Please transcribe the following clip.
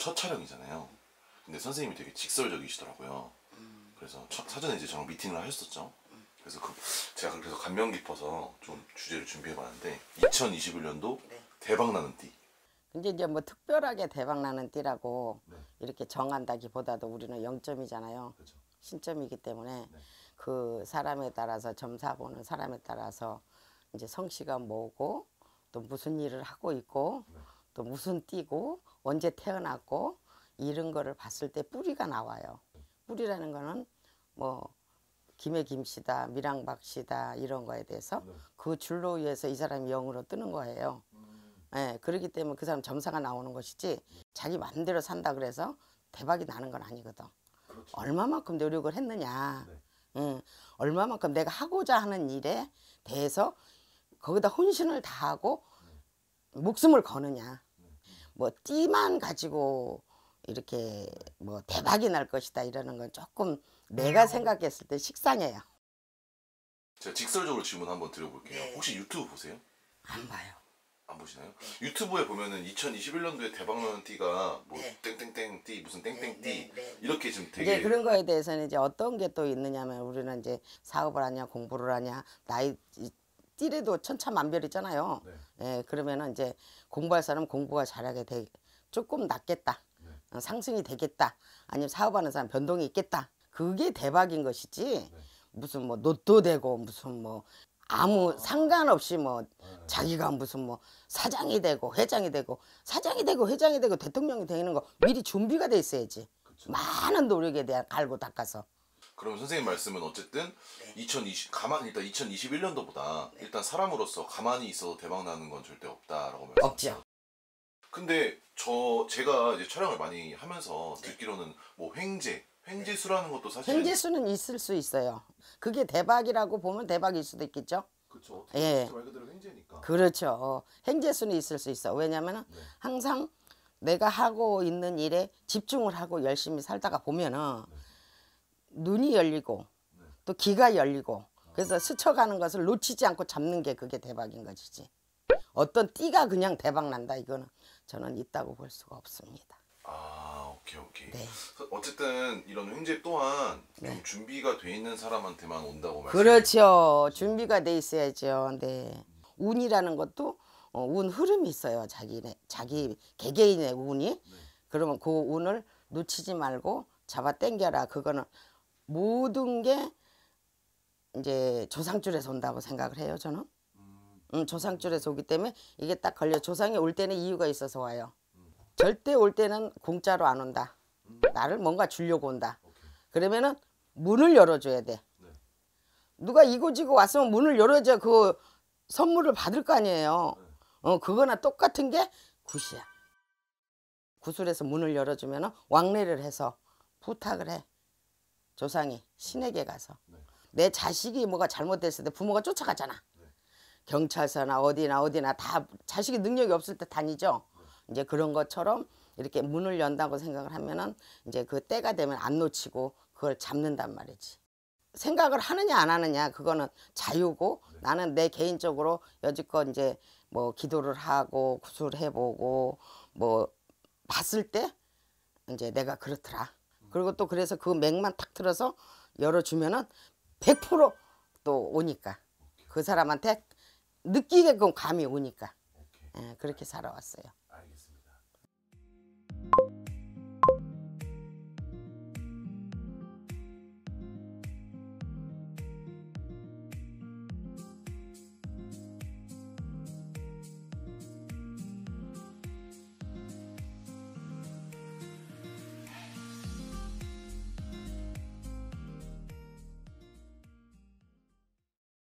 첫 촬영이잖아요. 근데 선생님이 되게 직설적이시더라고요. 그래서 첫, 사전에 이제 저랑 미팅을 하셨었죠. 그래서 그, 제가 그래서 감명 깊어서 좀 주제를 준비해봤는데 2021년도 대박나는 띠. 근데 이제 뭐 특별하게 대박나는 띠라고 네. 이렇게 정한다기보다도 우리는 0점이잖아요. 그렇죠. 신점이기 때문에 네. 그 사람에 따라서 점사 보는 사람에 따라서 이제 성씨가 뭐고 또 무슨 일을 하고 있고 네. 또 그 무슨 띠고 언제 태어났고 이런 거를 봤을 때 뿌리가 나와요. 뿌리라는 거는 뭐 김해 김씨다 미랑박씨다 이런 거에 대해서 네. 그 줄로 위해서이 사람이 영으로 뜨는 거예요. 음. 예, 그렇기 때문에 그 사람 점사가 나오는 것이지 자기 마음대로 산다 그래서 대박이 나는 건 아니거든. 그렇죠. 얼마만큼 노력을 했느냐. 네. 음, 얼마만큼 내가 하고자 하는 일에 대해서 거기다 혼신을 다하고 네. 목숨을 거느냐. 뭐 띠만 가지고 이렇게 뭐 대박이 날 것이다 이러는 건 조금 내가 음. 생각했을 때 식상해요. 제가 직설적으로 질문 한번 드려볼게요. 네. 혹시 유튜브 보세요? 안 봐요. 안 보시나요? 네. 유튜브에 보면은 2021년도에 대박나는 띠가 뭐 네. 땡땡땡 띠 무슨 땡땡 네, 네, 띠 네. 이렇게 지금 되게 이제 그런 거에 대해서는 이제 어떤 게 또 있느냐면 우리는 이제 사업을 하냐 공부를 하냐 나이 띠래도 천차만별이잖아요. 네. 예, 그러면은 이제 공부할 사람 공부가 잘하게 되 조금 낫겠다. 네. 어, 상승이 되겠다. 아니면 사업하는 사람 변동이 있겠다. 그게 대박인 것이지. 네. 무슨 뭐노또 되고 무슨 뭐 아무 아. 상관없이 뭐 네. 자기가 무슨 뭐 사장이 되고 회장이 되고 사장이 되고 회장이 되고 대통령이 되는 거 미리 준비가 돼 있어야지. 그쵸. 많은 노력에 대한 갈고 닦아서. 그럼 선생님 말씀은 어쨌든 네. 2020 가만 일단 2021년도보다 네. 일단 사람으로서 가만히 있어도 대박 나는 건 절대 없다라고 말씀. 없죠. 근데 저 제가 이제 촬영을 많이 하면서 네. 듣기로는 뭐 횡재, 횡재수라는 네. 것도 사실 횡재수는 있을 수 있어요. 그게 대박이라고 보면 대박일 수도 있겠죠. 그렇죠. 예. 말 그대로 횡재니까. 그렇죠. 횡재수는 있을 수 있어. 왜냐면은 네. 항상 내가 하고 있는 일에 집중을 하고 열심히 살다가 보면은 네. 눈이 열리고 또 귀가 열리고 그래서 스쳐가는 것을 놓치지 않고 잡는 게 그게 대박인 것이지 어떤 띠가 그냥 대박 난다 이거는 저는 있다고 볼 수가 없습니다 아 오케이 오케이 네. 어쨌든 이런 횡재 또한 네. 준비가 돼 있는 사람한테만 온다고 그렇죠 준비가 돼 있어야죠 네 운이라는 것도 어, 운 흐름이 있어요 자기네 자기 개개인의 운이 네. 그러면 그 운을 놓치지 말고 잡아 당겨라 그거는 모든 게 이제 조상줄에서 온다고 생각을 해요 저는 음. 음, 조상줄에서 오기 때문에 이게 딱 걸려 조상이 올 때는 이유가 있어서 와요 음. 절대 올 때는 공짜로 안 온다 음. 나를 뭔가 주려고 온다 그러면은 문을 열어줘야 돼 네. 누가 이고지고 왔으면 문을 열어줘야 그 선물을 받을 거 아니에요 네. 어, 그거나 똑같은 게 굿이야 구슬에서 문을 열어주면 왕래를 해서 부탁을 해 조상이 신에게 가서 네. 내 자식이 뭐가 잘못됐을 때 부모가 쫓아가잖아. 네. 경찰서나 어디나 어디나 다 자식이 능력이 없을 때 다니죠. 네. 이제 그런 것처럼 이렇게 문을 연다고 생각을 하면은 이제 그 때가 되면 안 놓치고 그걸 잡는단 말이지. 생각을 하느냐 안 하느냐 그거는 자유고 네. 나는 내 개인적으로 여지껏 이제 뭐 기도를 하고 구술해보고 뭐 봤을 때 이제 내가 그렇더라. 그리고 또 그래서 그 맥만 탁 틀어서 열어주면은 100%또 오니까 그 사람한테 느끼게끔 감이 오니까 예, 그렇게 살아왔어요.